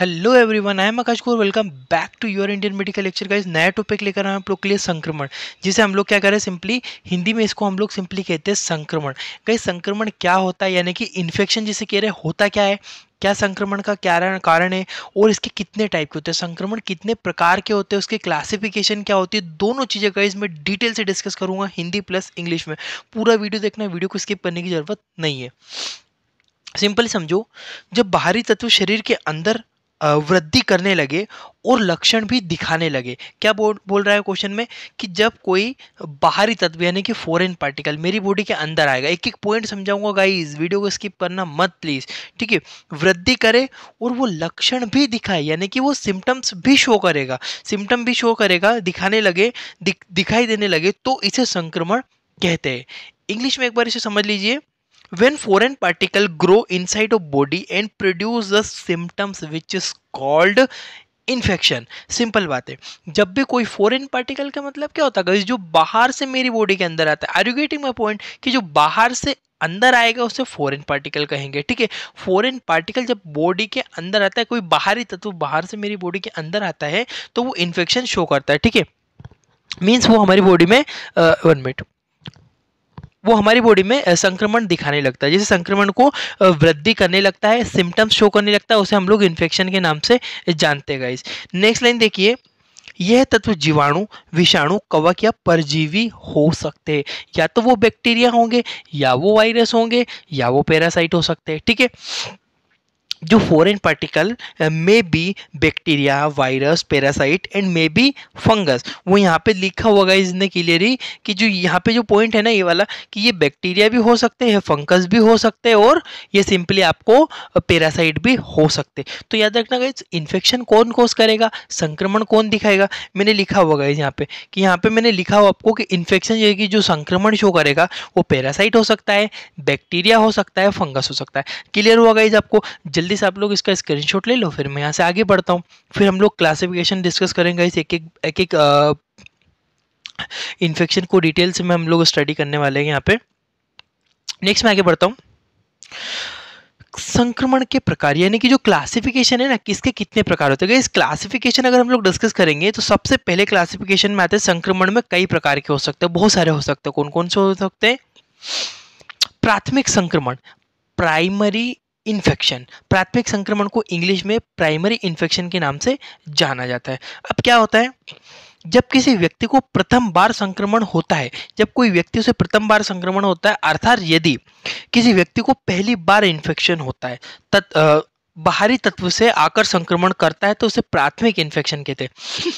Hello everyone I am Akash Kaur welcome back to your Indian medical lecture का इस नया topic लेकर आए हम लोग के लिए संक्रमण जिसे हम लोग क्या करें रहे हैं सिंपली हिंदी में इसको हम लोग सिंपली कहते हैं संक्रमण कहीं संक्रमण क्या होता है यानी कि इन्फेक्शन जिसे कह रहे हैं होता क्या है क्या संक्रमण का क्या कारण है और इसके कितने टाइप के होते हैं संक्रमण कितने प्रकार के होते हैं उसके क्लासिफिकेशन क्या होती है दोनों चीज़ें का इसमें डिटेल से डिस्कस करूंगा हिंदी प्लस इंग्लिश में पूरा वीडियो देखना वीडियो को स्किप करने की ज़रूरत नहीं है सिंपली समझो जब बाहरी तत्व शरीर के अंदर वृद्धि करने लगे और लक्षण भी दिखाने लगे क्या बोल बोल रहा है क्वेश्चन में कि जब कोई बाहरी तत्व यानी कि फॉरेन पार्टिकल मेरी बॉडी के अंदर आएगा एक एक पॉइंट समझाऊंगा गाइस वीडियो को स्किप करना मत प्लीज़ ठीक है वृद्धि करे और वो लक्षण भी दिखाए यानी कि वो सिम्टम्स भी शो करेगा सिम्टम भी शो करेगा दिखाने लगे दि, दिखाई देने लगे तो इसे संक्रमण कहते हैं इंग्लिश में एक बार इसे समझ लीजिए when foreign particle grow inside of body and produce the symptoms which is called infection simple बात है जब भी कोई फॉरेन पार्टिकल का मतलब क्या होता है जो बाहर से मेरी बॉडी के अंदर आता है are you getting my point कि जो बाहर से अंदर आएगा उसे फॉरेन पार्टिकल कहेंगे ठीक है फॉरेन पार्टिकल जब बॉडी के अंदर आता है कोई बाहरी तत्व बाहर से मेरी बॉडी के अंदर आता है तो वो इन्फेक्शन शो करता है ठीक है मीन्स वो हमारी बॉडी में वन मिनट वो हमारी बॉडी में संक्रमण दिखाने लगता है जैसे संक्रमण को वृद्धि करने लगता है सिम्टम्स शो करने लगता है उसे हम लोग इन्फेक्शन के नाम से जानते हैं गाइस नेक्स्ट लाइन देखिए यह तत्व जीवाणु विषाणु कवक या परजीवी हो सकते हैं या तो वो बैक्टीरिया होंगे या वो वायरस होंगे या वो पैरासाइट हो सकते हैं ठीक है जो foreign particle may be bacteria virus parasite and may be fungus वो यहाँ पे लिखा होगा इसने क्लियरली कि जो यहाँ पे जो पॉइंट है ना ये वाला कि ये बैक्टीरिया भी हो सकते हैं फंगस भी हो सकते हैं और ये सिंपली आपको पैरासाइट uh, भी हो सकते तो याद रखना गाइज इन्फेक्शन कौन कॉज करेगा संक्रमण कौन दिखाएगा मैंने लिखा हुआ गाइज यहाँ पे कि यहाँ पे मैंने लिखा हुआ आपको कि इन्फेक्शन की कि जो संक्रमण शो करेगा वो पैरासाइट हो सकता है बैक्टीरिया हो सकता है फंगस हो सकता है क्लियर हुआ गाइज आपको जल्दी जल्दी से आप लोग इसका स्क्रीनशॉट ले लो फिर मैं यहाँ से आगे बढ़ता हूँ फिर हम लोग क्लासिफिकेशन डिस्कस करेंगे इस एक एक एक एक इन्फेक्शन को डिटेल्स में हम लोग स्टडी करने वाले हैं यहाँ पे नेक्स्ट मैं आगे बढ़ता हूँ संक्रमण के प्रकार यानी कि जो क्लासिफिकेशन है ना किसके कितने प्रकार होते हैं इस क्लासिफिकेशन अगर हम लोग डिस्कस करेंगे तो सबसे पहले क्लासिफिकेशन में आते हैं संक्रमण में कई प्रकार के हो सकते हैं बहुत सारे हो सकते हैं कौन कौन से हो सकते हैं प्राथमिक संक्रमण प्राइमरी इन्फेक्शन प्राथमिक संक्रमण को इंग्लिश में प्राइमरी इन्फेक्शन के नाम से जाना जाता है अब क्या होता है जब किसी व्यक्ति को प्रथम बार संक्रमण होता है जब कोई व्यक्ति से प्रथम बार संक्रमण होता है अर्थात यदि किसी व्यक्ति को पहली बार इन्फेक्शन होता है तत् बाहरी तत्व से आकर संक्रमण करता है तो उसे प्राथमिक इन्फेक्शन कहते हैं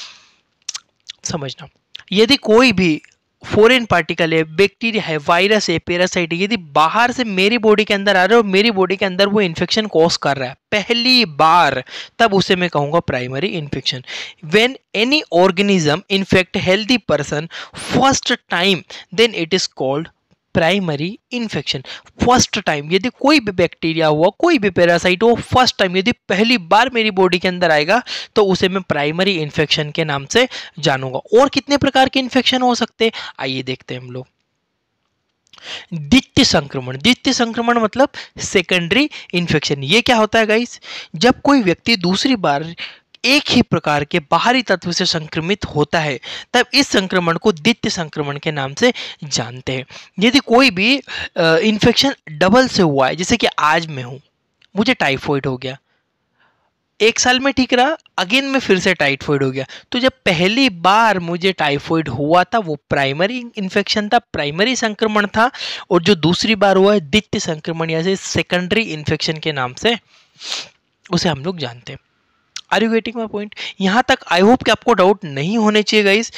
समझना यदि कोई भी फॉरेन पार्टिकल है बैक्टीरिया है वायरस है पेरासाइट यदि बाहर से मेरी बॉडी के अंदर आ रहा है और मेरी बॉडी के अंदर वो इन्फेक्शन कॉज कर रहा है पहली बार तब उसे मैं कहूँगा primary infection when any organism infect healthy person first time then it is called primary infection first time यदि कोई भी बैक्टीरिया हुआ कोई भी पैरासाइट हो फर्स्ट टाइम यदि पहली बार मेरी बॉडी के अंदर आएगा तो उसे मैं प्राइमरी इन्फेक्शन के नाम से जानूंगा और कितने प्रकार के इन्फेक्शन हो सकते हैं आइए देखते हैं हम लोग द्वितीय संक्रमण द्वितीय संक्रमण मतलब सेकेंडरी इन्फेक्शन ये क्या होता है गाइस जब कोई व्यक्ति दूसरी बार एक ही प्रकार के बाहरी तत्व से संक्रमित होता है तब इस संक्रमण को द्वित्य संक्रमण के नाम से जानते हैं यदि कोई भी इन्फेक्शन डबल से हुआ है जैसे कि आज मैं हूँ मुझे टाइफॉइड हो गया एक साल में ठीक रहा अगेन में फिर से टाइफॉइड हो गया तो जब पहली बार मुझे टाइफॉइड हुआ था वो प्राइमरी इन्फेक्शन था प्राइमरी संक्रमण था और जो दूसरी बार हुआ है द्वितीय संक्रमण या सेकेंडरी इन्फेक्शन के नाम से उसे हम लोग जानते हैं are you getting my point यहाँ तक आई होप कि आपको डाउट नहीं होने चाहिए guys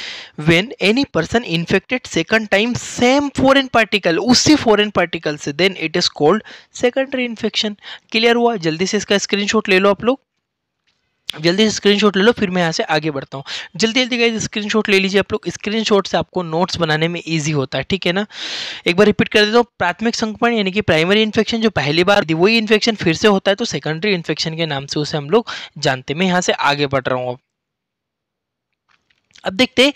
when any person infected second time same foreign particle उसी फॉरन पार्टिकल से then it is called secondary infection clear हुआ जल्दी से इसका स्क्रीनशॉट ले लो आप लोग जल्दी से स्क्रीनशॉट ले लो फिर मैं यहाँ से आगे बढ़ता हूँ जल्दी जल्दी गाइज स्क्रीनशॉट ले लीजिए आप लोग स्क्रीनशॉट से आपको नोट्स बनाने में ईजी होता है ठीक है ना एक बार रिपीट कर देता हूँ प्राथमिक संक्रमण यानी कि प्राइमरी इन्फेक्शन जो पहली बार वही इन्फेक्शन फिर से होता है तो सेकेंडरी इन्फेक्शन के नाम से उसे हम लोग जानते मैं यहाँ से आगे बढ़ रहा हूँ अब देखते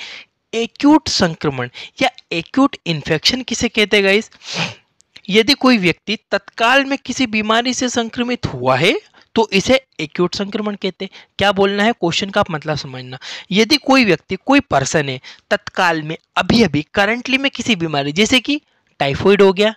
एक्यूट संक्रमण या एक्यूट इन्फेक्शन किसे कहते हैं गाइस यदि कोई व्यक्ति तत्काल में किसी बीमारी से संक्रमित हुआ है तो इसे एक्यूट संक्रमण कहते हैं क्या बोलना है क्वेश्चन का मतलब समझना यदि कोई व्यक्ति कोई पर्सन है तत्काल में अभी अभी करंटली में किसी बीमारी जैसे कि टाइफॉइड हो गया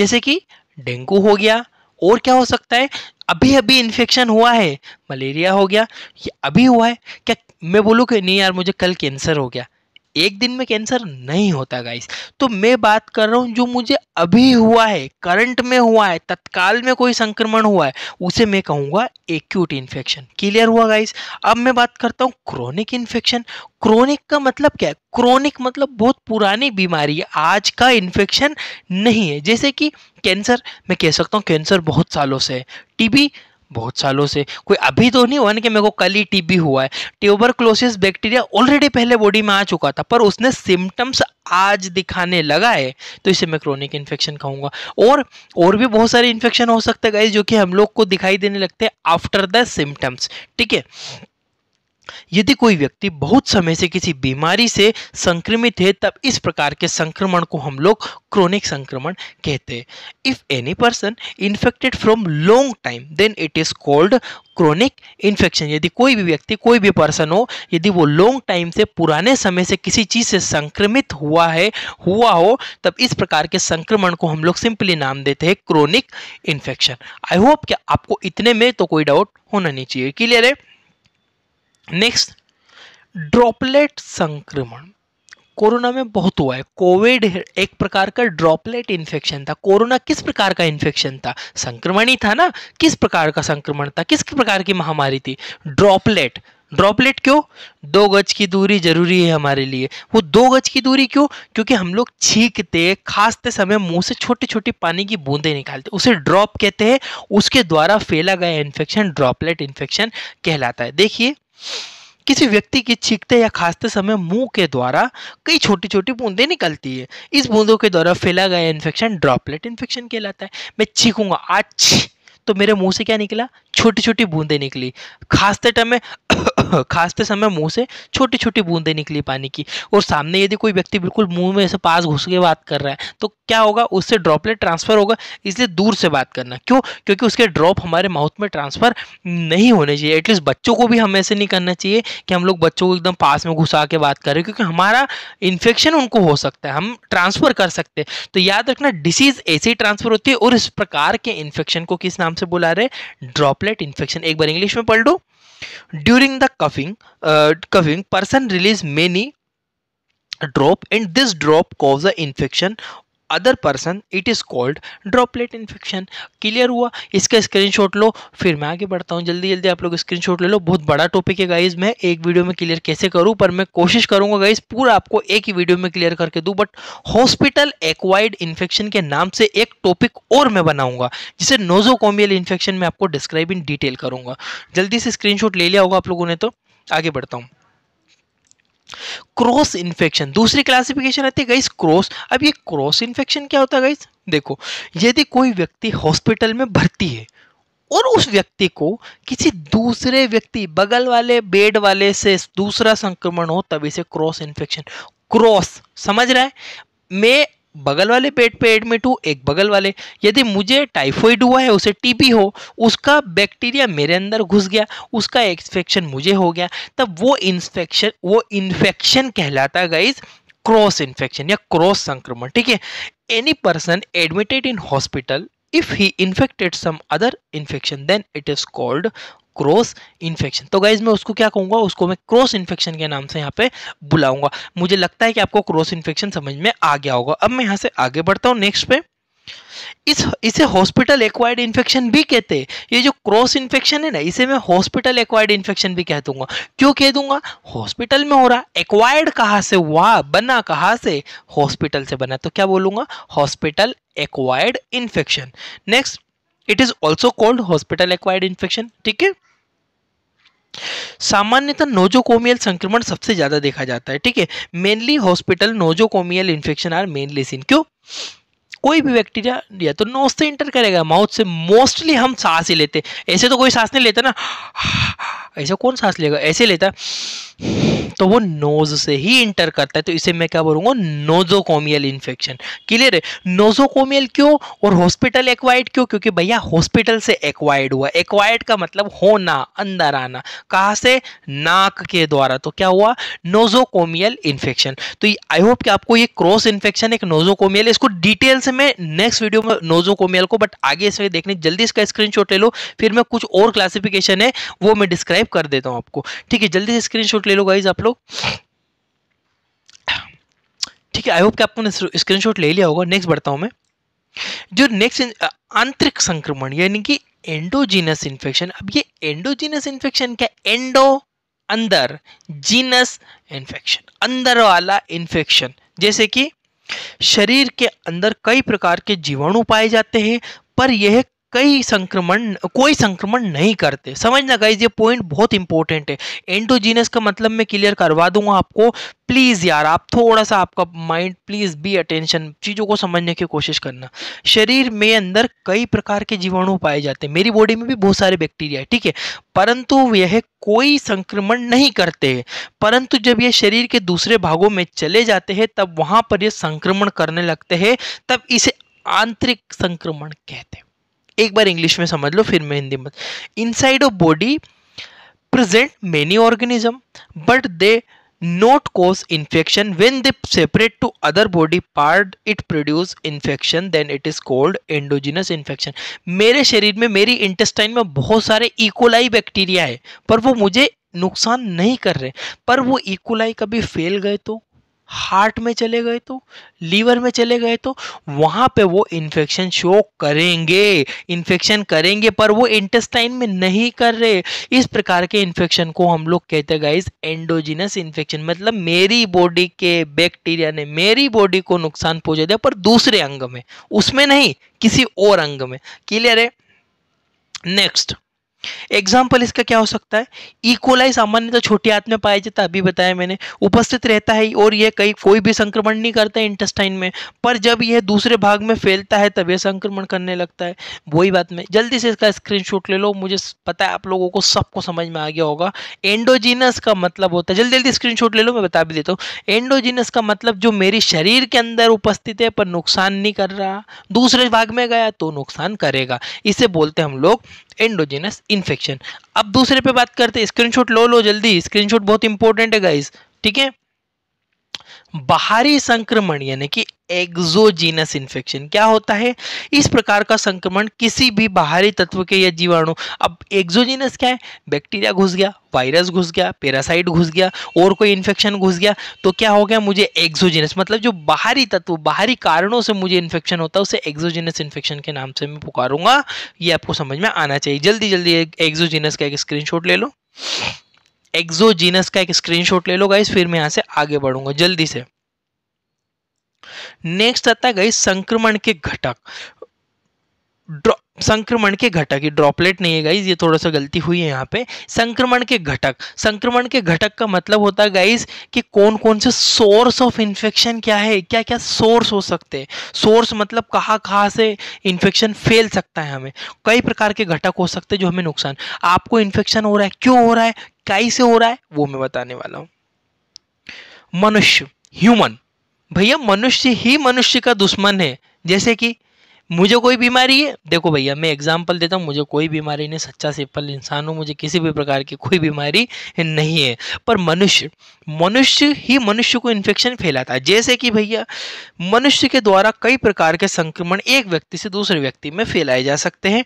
जैसे कि डेंगू हो गया और क्या हो सकता है अभी अभी इन्फेक्शन हुआ है मलेरिया हो गया ये अभी हुआ है क्या मैं बोलूँ कि नहीं यार मुझे कल कैंसर हो गया एक दिन में कैंसर नहीं होता गाइस तो मैं बात कर रहा हूँ जो मुझे अभी हुआ है करंट में हुआ है तत्काल में कोई संक्रमण हुआ है उसे मैं कहूँगा एक्यूट इन्फेक्शन क्लियर हुआ गाइस अब मैं बात करता हूँ क्रोनिक इन्फेक्शन क्रोनिक का मतलब क्या है क्रोनिक मतलब बहुत पुरानी बीमारी है आज का इन्फेक्शन नहीं है जैसे कि कैंसर मैं कह सकता हूँ कैंसर बहुत सालों से है टीबी बहुत सालों से कोई अभी तो नहीं हुआ ना कि मेरे को कल ही टीबी हुआ है ट्यूबरक्लोसिस बैक्टीरिया ऑलरेडी पहले बॉडी में आ चुका था पर उसने सिम्टम्स आज दिखाने लगा है तो इसे मैं क्रोनिक इन्फेक्शन कहूँगा और और भी बहुत सारे इन्फेक्शन हो सकते हैं गाइज जो कि हम लोग को दिखाई देने लगते हैं आफ्टर द सिम्टम्स ठीक है यदि कोई व्यक्ति बहुत समय से किसी बीमारी से संक्रमित है तब इस प्रकार के संक्रमण को हम लोग क्रोनिक संक्रमण कहते हैं if any person infected from long time then it is called chronic infection यदि कोई भी व्यक्ति कोई भी पर्सन हो यदि वो लॉन्ग टाइम से पुराने समय से किसी चीज़ से संक्रमित हुआ है हुआ हो तब इस प्रकार के संक्रमण को हम लोग सिंपली नाम देते हैं क्रोनिक इन्फेक्शन आई होप कि आपको इतने में तो कोई डाउट होना नहीं चाहिए क्लियर है नेक्स्ट ड्रॉपलेट संक्रमण कोरोना में बहुत हुआ है कोविड एक प्रकार का ड्रॉपलेट इन्फेक्शन था कोरोना किस प्रकार का इन्फेक्शन था संक्रमण ही था ना किस प्रकार का संक्रमण था किस प्रकार की महामारी थी ड्रॉपलेट ड्रॉपलेट क्यों दो गज की दूरी जरूरी है हमारे लिए वो दो गज की दूरी क्यों क्योंकि हम लोग छींकते खांसते समय मुंह से छोटी छोटी पानी की बूंदें निकालते उसे ड्रॉप कहते हैं उसके द्वारा फैला गया इन्फेक्शन ड्रॉपलेट इन्फेक्शन कहलाता है देखिए किसी व्यक्ति की छींकते या खांसते समय मुंह के द्वारा कई छोटी छोटी बूंदें निकलती है इस बूंदों के द्वारा फैला गया इन्फेक्शन ड्रॉपलेट इन्फेक्शन कहलाता है मैं छींकूंगा आज तो मेरे मुंह से क्या निकला छोटी छोटी बूंदें निकली खांसते टाइम में हाँ, खांसते समय मुंह से छोटी छोटी बूंदे निकली पानी की और सामने यदि कोई व्यक्ति बिल्कुल मुंह में से पास घुस के बात कर रहा है तो क्या होगा उससे ड्रॉपलेट ट्रांसफर होगा इसलिए दूर से बात करना क्यों क्योंकि उसके ड्रॉप हमारे माउथ में ट्रांसफर नहीं होने चाहिए एटलीस्ट बच्चों को भी हम ऐसे नहीं करना चाहिए कि हम लोग बच्चों को एकदम पास में घुसा के बात करें क्योंकि हमारा इन्फेक्शन उनको हो सकता है हम ट्रांसफर कर सकते हैं तो याद रखना डिसीज ऐसे ही ट्रांसफर होती है और इस प्रकार के इन्फेक्शन को किस नाम से बुला रहे ड्रॉपलेट इन्फेक्शन एक बार इंग्लिश में पढ़ लो During the coughing, uh, coughing person release many drop and this drop cause the infection other person it is called droplet infection clear हुआ इसका स्क्रीनशॉट लो फिर मैं आगे बढ़ता हूँ जल्दी जल्दी आप लोग स्क्रीनशॉट ले लो बहुत बड़ा टॉपिक है गाइज मैं एक वीडियो में क्लियर कैसे करूँ पर मैं कोशिश करूँगा गाइज पूरा आपको एक ही वीडियो में क्लियर करके दूँ बट हॉस्पिटल एक्वाइड इन्फेक्शन के नाम से एक टॉपिक और मैं बनाऊँगा जिसे नोजोकोमियल इन्फेक्शन में आपको डिस्क्राइब इन डिटेल करूँगा जल्दी से शॉट ले लिया होगा आप लोगों ने तो आगे बढ़ता हूँ क्रॉस इन्फेक्शन दूसरी क्लासिफिकेशन आती है गाइस क्रॉस अब ये क्रॉस इन्फेक्शन क्या होता है गाइस देखो यदि कोई व्यक्ति हॉस्पिटल में भर्ती है और उस व्यक्ति को किसी दूसरे व्यक्ति बगल वाले बेड वाले से दूसरा संक्रमण हो तभी से क्रॉस इन्फेक्शन क्रॉस समझ रहा है मैं बगल वाले पेट पे एडमिट हूँ एक बगल वाले यदि मुझे टाइफॉइड हुआ है उसे टीबी हो उसका बैक्टीरिया मेरे अंदर घुस गया उसका इन्फेक्शन मुझे हो गया तब वो इन्फेक्शन वो इन्फेक्शन कहलाता है गाइज क्रॉस इन्फेक्शन या क्रॉस संक्रमण ठीक है any person admitted in hospital if he infected some other infection then it is called cross infection तो गाइज मैं उसको क्या कहूँगा उसको मैं क्रॉस इन्फेक्शन के नाम से यहाँ पे बुलाऊंगा मुझे लगता है कि आपको क्रॉस इन्फेक्शन समझ में आ गया होगा अब मैं यहाँ से आगे बढ़ता हूँ नेक्स्ट पे इस इसे हॉस्पिटल एक्वायर्ड इन्फेक्शन भी कहते हैं ये जो क्रॉस इन्फेक्शन है ना इसे मैं हॉस्पिटल एक्वायर्ड इन्फेक्शन भी कह दूंगा क्यों कह दूंगा हॉस्पिटल में हो रहा एक्वायर्ड कहाँ से हुआ बना कहाँ से हॉस्पिटल से बना तो क्या बोलूंगा hospital acquired infection next it is also called hospital acquired infection ठीक है सामान्यतः नोजोकोमियल संक्रमण सबसे ज्यादा देखा जाता है ठीक है mainly hospital nosocomial infection are mainly seen क्यों कोई भी बैक्टीरिया दिया तो नोज से इंटर करेगा माउथ से मोस्टली हम सांस ही लेते ऐसे तो कोई सांस नहीं लेता ना ऐसा कौन सांस लेगा ऐसे लेता तो वो नोज से ही इंटर करता है तो इसे मैं क्या बोलूँगा नोजोकोमियल इन्फेक्शन क्लियर है नोजोकोमियल क्यों और हॉस्पिटल एक्वाइड क्यों क्योंकि भैया हॉस्पिटल से एक्वाइड हुआ एक्वाइड का मतलब होना अंदर आना कहाँ से नाक के द्वारा तो क्या हुआ नोजोकोमियल इन्फेक्शन तो आई होप कि आपको ये क्रॉस इन्फेक्शन एक नोजोकोमियल इसको डिटेल से मैं नेक्स्ट वीडियो में नोजो को मेल को बट आगे इसमें देखने जल्दी इसका स्क्रीनशॉट ले लो फिर मैं कुछ और क्लासिफिकेशन है वो मैं डिस्क्राइब कर देता हूँ आपको ठीक है जल्दी से स्क्रीन ले लो गाइज आप लोग ठीक है आई होप कि आपने स्क्रीनशॉट ले लिया होगा नेक्स्ट बढ़ता हूँ मैं जो नेक्स्ट आंतरिक संक्रमण यानी कि एंडोजीनस इन्फेक्शन अब ये एंडोजीनस इन्फेक्शन क्या एंडो अंदर जीनस इन्फेक्शन अंदर वाला इन्फेक्शन जैसे कि शरीर के अंदर कई प्रकार के जीवाणु पाए जाते हैं पर यह कई संक्रमण कोई संक्रमण नहीं करते समझना गाइज ये पॉइंट बहुत इंपॉर्टेंट है एंटोजीनस का मतलब मैं क्लियर करवा दूंगा आपको प्लीज़ यार आप थोड़ा सा आपका माइंड प्लीज़ बी अटेंशन चीज़ों को समझने की कोशिश करना शरीर में अंदर कई प्रकार के जीवाणु पाए जाते हैं मेरी बॉडी में भी बहुत सारे बैक्टीरिया है ठीक है परंतु यह कोई संक्रमण नहीं करते परंतु जब यह शरीर के दूसरे भागों में चले जाते हैं तब वहाँ पर यह संक्रमण करने लगते हैं तब इसे आंतरिक संक्रमण कहते हैं एक बार इंग्लिश में समझ लो फिर मैं हिंदी में inside of body present many organism but they not cause infection when they separate to other body part it produce infection then it is called endogenous infection मेरे शरीर में मेरी इंटेस्टाइन में बहुत सारे इकोलाई बैक्टीरिया है पर वो मुझे नुकसान नहीं कर रहे पर वो इकोलाई e. कभी फैल गए तो हार्ट में चले गए तो लीवर में चले गए तो वहाँ पे वो इन्फेक्शन शो करेंगे इन्फेक्शन करेंगे पर वो इंटेस्टाइन में नहीं कर रहे इस प्रकार के इन्फेक्शन को हम लोग कहते हैं गाइज एंडोजिनस इन्फेक्शन मतलब मेरी बॉडी के बैक्टीरिया ने मेरी बॉडी को नुकसान पहुँचा दिया पर दूसरे अंग में उसमें नहीं किसी और अंग में क्लियर है नेक्स्ट एग्जाम्पल इसका क्या हो सकता है इकोलाई सामान्यतः तो छोटी आंत में पाया जाता है अभी बताया मैंने उपस्थित रहता है और यह कई कोई भी संक्रमण नहीं करता है इंटेस्टाइन में पर जब यह दूसरे भाग में फैलता है तब यह संक्रमण करने लगता है वही बात में जल्दी से इसका स्क्रीनशॉट ले लो मुझे पता है आप लोगों को सबको समझ में आ गया होगा एंडोजीनस का मतलब होता है जल्दी जल्दी स्क्रीन ले लो मैं बता भी देता हूँ एंडोजीनस का मतलब जो मेरे शरीर के अंदर उपस्थित है पर नुकसान नहीं कर रहा दूसरे भाग में गया तो नुकसान करेगा इसे बोलते हैं हम लोग एंडोजीनस इन्फेक्शन अब दूसरे पे बात करते हैं स्क्रीनशॉट लो लो जल्दी स्क्रीनशॉट बहुत इंपॉर्टेंट है गाइस ठीक है बाहरी संक्रमण यानी कि एक्सोजीनस इन्फेक्शन क्या होता है इस प्रकार का संक्रमण किसी भी बाहरी तत्व के या जीवाणु अब एक्सोजीनस क्या है बैक्टीरिया घुस गया वायरस घुस गया पेरासाइट घुस गया और कोई इन्फेक्शन घुस गया तो क्या हो गया मुझे एक्सोजीनस मतलब जो बाहरी तत्व बाहरी कारणों से मुझे इन्फेक्शन होता है उसे एक्सोजिनस इन्फेक्शन के नाम से मैं पुकारूंगा ये आपको समझ में आना चाहिए जल्दी जल्दी एग्जोजीनस का एक शॉट ले लो एक्सोजीनस का एक स्क्रीनशॉट ले लो गाइस फिर मैं यहाँ से आगे बढ़ूंगा जल्दी से नेक्स्ट आता है गई संक्रमण के घटक संक्रमण के घटक ये ड्रॉपलेट नहीं है गाइज ये थोड़ा सा गलती हुई है यहाँ पे संक्रमण के घटक संक्रमण के घटक का मतलब होता है गाइज कि कौन कौन से सोर्स ऑफ इन्फेक्शन क्या है क्या क्या सोर्स हो सकते हैं सोर्स मतलब कहाँ कहाँ से इन्फेक्शन फैल सकता है हमें कई प्रकार के घटक हो सकते हैं जो हमें नुकसान आपको इन्फेक्शन हो रहा है क्यों हो रहा है कैसे हो रहा है वो मैं बताने वाला हूँ मनुष्य ह्यूमन भैया मनुष्य ही मनुष्य का दुश्मन है जैसे कि मुझे कोई बीमारी है देखो भैया मैं एग्जाम्पल देता हूँ मुझे कोई बीमारी नहीं सच्चा सिंपल इंसान हूँ मुझे किसी भी प्रकार की कोई बीमारी नहीं है पर मनुष्य मनुष्य ही मनुष्य को इन्फेक्शन फैलाता है जैसे कि भैया मनुष्य के द्वारा कई प्रकार के संक्रमण एक व्यक्ति से दूसरे व्यक्ति में फैलाए जा सकते हैं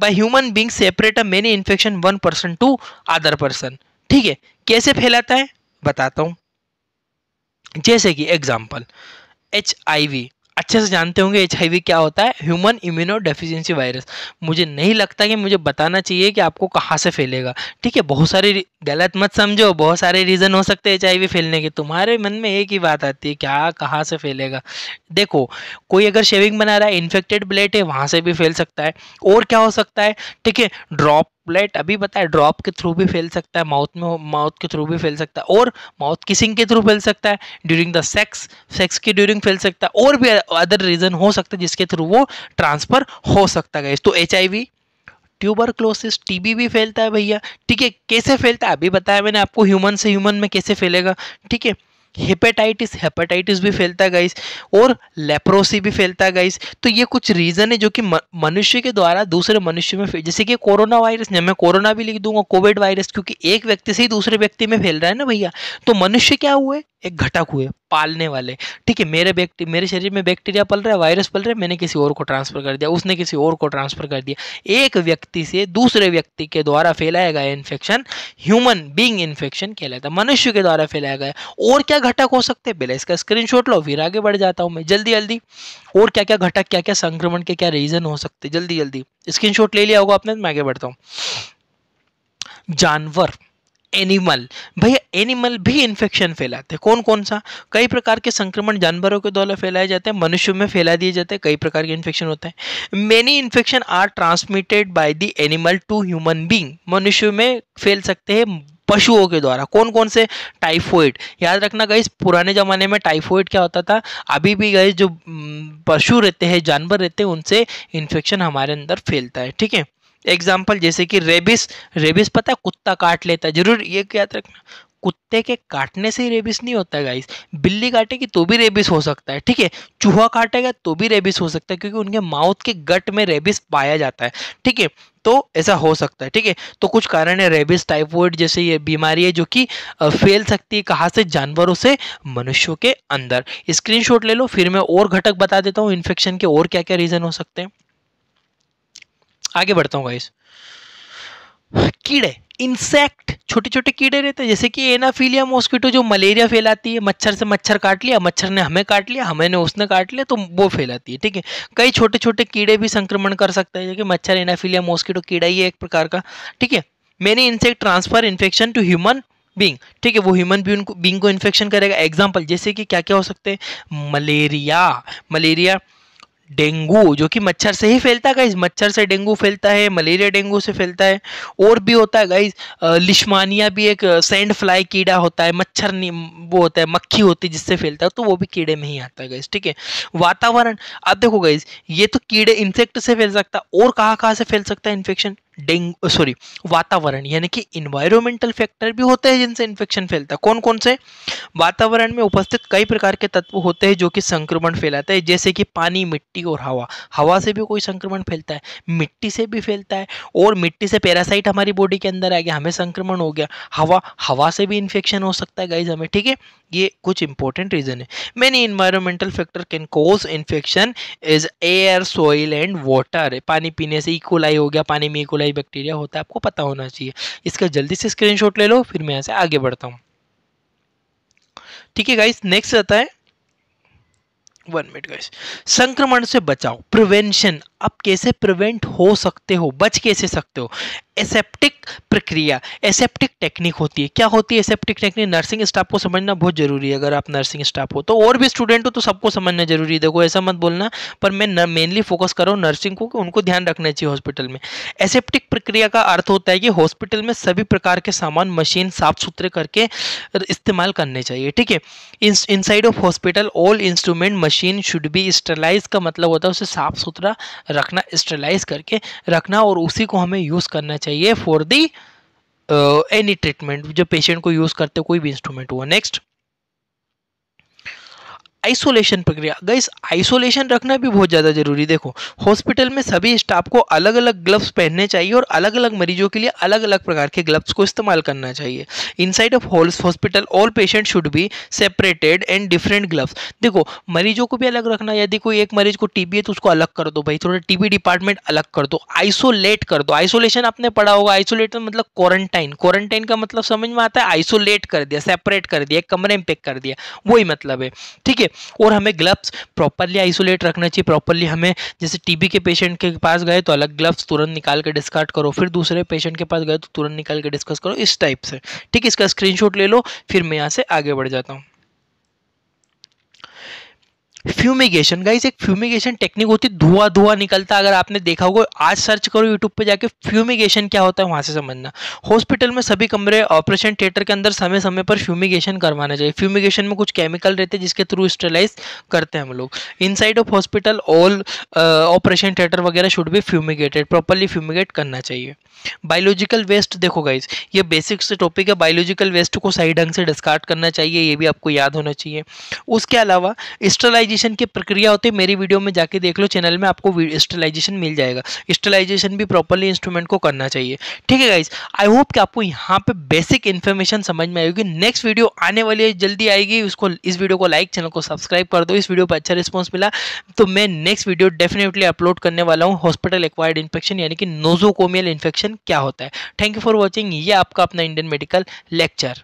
by human being separate a many infection one person to other person ठीक है कैसे फैलाता है बताता हूँ जैसे कि एग्जाम्पल एच अच्छे से जानते होंगे एच क्या होता है ह्यूमन इम्यूनो डेफिशिएंसी वायरस मुझे नहीं लगता कि मुझे बताना चाहिए कि आपको कहाँ से फैलेगा ठीक है बहुत सारे गलत मत समझो बहुत सारे रीज़न हो सकते हैं एच फैलने के तुम्हारे मन में एक ही बात आती है क्या कहाँ से फैलेगा देखो कोई अगर शेविंग बना रहा है इन्फेक्टेड ब्लेट है वहाँ से भी फैल सकता है और क्या हो सकता है ठीक है ड्रॉप ड्रॉपलेट अभी बताया ड्रॉप के थ्रू भी फैल सकता है माउथ में माउथ के थ्रू भी फैल सकता है और माउथ किसिंग के थ्रू फैल सकता है ड्यूरिंग द सेक्स सेक्स के ड्यूरिंग फैल सकता है और भी अदर रीज़न हो सकता है जिसके थ्रू वो ट्रांसफ़र हो सकता है तो एच ट्यूबर क्लोसिस टीबी भी फैलता है भैया ठीक है कैसे फैलता है अभी बताया मैंने आपको ह्यूमन से ह्यूमन में कैसे फैलेगा ठीक है हेपेटाइटिस हेपेटाइटिस भी फैलता है गाइस और लेप्रोसी भी फैलता है गाइस तो ये कुछ रीज़न है जो कि मनुष्य के द्वारा दूसरे मनुष्य में जैसे कि कोरोना वायरस मैं कोरोना भी लिख दूंगा कोविड वायरस क्योंकि एक व्यक्ति से ही दूसरे व्यक्ति में फैल रहा है ना भैया तो मनुष्य क्या हुए एक घटक हुए पालने वाले ठीक है मेरे बैक्टी मेरे शरीर में बैक्टीरिया पल रहा है वायरस पल रहा है मैंने किसी और को ट्रांसफर कर दिया उसने किसी और को ट्रांसफर कर दिया एक व्यक्ति से दूसरे व्यक्ति के द्वारा फैलाया गया इन्फेक्शन ह्यूमन बींग इन्फेक्शन कहलाता है मनुष्य के द्वारा फैलाया गया और क्या घटक हो सकते हैं पहले इसका स्क्रीन लो फिर आगे बढ़ जाता हूँ मैं जल्दी जल्दी और क्या क्या घटक क्या क्या संक्रमण के क्या रीजन हो सकते जल्दी जल्दी स्क्रीन ले लिया होगा आपने मैं आगे बढ़ता हूँ जानवर एनिमल भैया एनिमल भी इन्फेक्शन फैलाते हैं कौन कौन सा कई प्रकार के संक्रमण जानवरों के द्वारा फैलाए जाते हैं मनुष्यों में फैला दिए जाते हैं कई प्रकार के इन्फेक्शन होते हैं many infection are transmitted by the animal to human being मनुष्य में फैल सकते हैं पशुओं के द्वारा कौन कौन से टाइफॉइड याद रखना गई पुराने ज़माने में टाइफॉइड क्या होता था अभी भी गई जो पशु रहते हैं जानवर रहते हैं उनसे इन्फेक्शन हमारे अंदर फैलता है ठीक है एग्जाम्पल जैसे कि रेबिस रेबिस पता है कुत्ता काट लेता है जरूर ये याद रखना कुत्ते के काटने से ही रेबिस नहीं होता है गाइस बिल्ली काटेगी तो भी रेबिस हो सकता है ठीक है चूहा काटेगा तो भी रेबिस हो सकता है क्योंकि उनके माउथ के गट में रेबिस पाया जाता है ठीक है तो ऐसा हो सकता है ठीक है तो कुछ कारण है रेबिस टाइफॉइड जैसे ये बीमारी है जो कि फैल सकती है कहाँ से जानवरों से मनुष्यों के अंदर स्क्रीनशॉट ले लो फिर मैं और घटक बता देता हूँ इन्फेक्शन के और क्या क्या रीज़न हो सकते हैं आगे बढ़ता हूँ गाइस कीड़े इंसेक्ट छोटे छोटे कीड़े रहते हैं जैसे कि एनाफीलिया मॉस्किटो जो मलेरिया फैलाती है मच्छर से मच्छर काट लिया मच्छर ने हमें काट लिया हमें ने उसने काट लिया तो वो फैलाती है ठीक है कई छोटे छोटे कीड़े भी संक्रमण कर सकते हैं जैसे मच्छर एनाफीलिया मॉस्किटो कीड़ा ही है एक प्रकार का ठीक है many insect transfer infection to human being ठीक है वो ह्यूमन बींग को बींग को इन्फेक्शन करेगा एग्जाम्पल जैसे कि क्या क्या हो सकते हैं मलेरिया मलेरिया डेंगू जो कि मच्छर से ही फैलता है गाइज मच्छर से डेंगू फैलता है मलेरिया डेंगू से फैलता है और भी होता है गाइज लिशमानिया भी एक सैंड फ्लाई कीड़ा होता है मच्छर वो होता है मक्खी होती है जिससे फैलता है तो वो भी कीड़े में ही आता है गाइज ठीक है वातावरण अब देखो गाइज ये तो कीड़े इंसेक्ट से फैल सकता है और कहाँ कहाँ से फैल सकता है इन्फेक्शन डेंगू सॉरी वातावरण यानी कि इन्वायरमेंटल फैक्टर भी होते हैं जिनसे इन्फेक्शन फैलता है कौन कौन से वातावरण में उपस्थित कई प्रकार के तत्व होते हैं जो कि संक्रमण फैलाते हैं जैसे कि पानी मिट्टी और हवा हवा से भी कोई संक्रमण फैलता है मिट्टी से भी फैलता है और मिट्टी से पैरासाइट हमारी बॉडी के अंदर आ गया हमें संक्रमण हो गया हवा हवा से भी इन्फेक्शन हो सकता है गाइज हमें ठीक है ये कुछ इंपॉर्टेंट रीज़न है many environmental factor can cause infection is air soil and water पानी पीने से इकोलाई e. हो गया पानी में इकोलाई e. वाई बैक्टीरिया होता है आपको पता होना चाहिए इसका जल्दी से स्क्रीन ले लो फिर मैं यहाँ से आगे बढ़ता हूँ ठीक है गाइस नेक्स्ट आता है वन मिनट गाइस संक्रमण से बचाओ प्रिवेंशन आप कैसे प्रिवेंट हो सकते हो बच कैसे सकते हो एसेप्टिक प्रक्रिया एसेप्टिक टेक्निक होती है क्या होती है एसेप्टिक टेक्निक नर्सिंग स्टाफ को समझना बहुत जरूरी है अगर आप नर्सिंग स्टाफ हो तो और भी स्टूडेंट हो तो सबको समझना जरूरी है देखो ऐसा मत बोलना पर मैं मेनली फोकस कर रहा हूँ नर्सिंग को कि उनको ध्यान रखना चाहिए हॉस्पिटल में एसेप्टिक प्रक्रिया का अर्थ होता है कि हॉस्पिटल में सभी प्रकार के सामान मशीन साफ सुथरे करके इस्तेमाल करने चाहिए ठीक है in inside of hospital all instrument machine should be sterilize का मतलब होता है उसे साफ सुथरा रखना स्टेलाइज करके रखना और उसी को हमें यूज़ करना चाहिए फॉर दी एनी ट्रीटमेंट जो पेशेंट को यूज़ करते कोई भी इंस्ट्रूमेंट हुआ नेक्स्ट आइसोलेशन प्रक्रिया गई आइसोलेशन रखना भी बहुत ज़्यादा ज़रूरी देखो हॉस्पिटल में सभी स्टाफ को अलग अलग ग्लव्स पहनने चाहिए और अलग अलग मरीजों के लिए अलग अलग प्रकार के ग्लव्स को इस्तेमाल करना चाहिए inside of halls hospital all patient should be separated and different gloves देखो मरीजों को भी अलग रखना यदि कोई एक मरीज को टीबी है तो उसको अलग कर दो भाई थोड़ा टीबी डिपार्टमेंट अलग कर दो आइसोलेट कर दो आइसोलेशन आपने पढ़ा होगा आइसोलेट मतलब क्वारंटाइन क्वारंटाइन का मतलब समझ में आता है आइसोलेट कर दिया सेपरेट कर दिया कमरे में पैक कर दिया वही मतलब है ठीक है और हमें ग्लव्स प्रॉपरली आइसोलेट रखना चाहिए प्रॉपरली हमें जैसे टीबी के पेशेंट के पास गए तो अलग ग्लव्स तुरंत निकाल के डिस्कार्ड करो फिर दूसरे पेशेंट के पास गए तो तुरंत निकाल के डिस्कस करो इस टाइप से ठीक इसका स्क्रीनशॉट ले लो फिर मैं यहाँ से आगे बढ़ जाता हूँ फ्यूमिगेशन गाइज एक फ्यूमिगेशन टेक्निक होती है धुआं धुआं निकलता अगर आपने देखा होगा आज सर्च करो यूट्यूब पे जाके फ्यूमिगेशन क्या होता है वहाँ से समझना हॉस्पिटल में सभी कमरे ऑपरेशन थिएटर के अंदर समय समय पर फ्यूमिगेशन करवाना चाहिए फ्यूमिगेशन में कुछ केमिकल रहते हैं जिसके थ्रू स्टेलाइज करते हैं हम लोग in of hospital all operation theatre वगैरह should be fumigated properly fumigate करना चाहिए बायोलॉजिकल वेस्ट देखो गाइज ये बेसिक से टॉपिक है बायोलॉजिकल वेस्ट को सही ढंग से डिस्कार्ड करना चाहिए ये भी आपको याद होना चाहिए उसके अलावा स्टेलाइज स्टलाइजेशन की प्रक्रिया होती है मेरी वीडियो में जाके देख लो चैनल में आपको स्टलाइजेशन मिल जाएगा स्टलाइजेशन भी प्रॉपरली इंस्ट्रूमेंट को करना चाहिए ठीक है गाइज आई होप कि आपको यहाँ पे बेसिक इन्फॉर्मेशन समझ में आएगी नेक्स्ट वीडियो आने वाली है जल्दी आएगी उसको इस वीडियो को लाइक चैनल को सब्सक्राइब कर दो इस वीडियो पर अच्छा रिस्पॉन्स मिला तो मैं नेक्स्ट वीडियो डेफिनेटली अपलोड करने वाला हूँ हॉस्पिटल एक्वायर्ड इन्फेक्शन यानी कि नोजोकोमियल इन्फेक्शन क्या होता है थैंक यू फॉर वॉचिंग ये आपका अपना इंडियन मेडिकल लेक्चर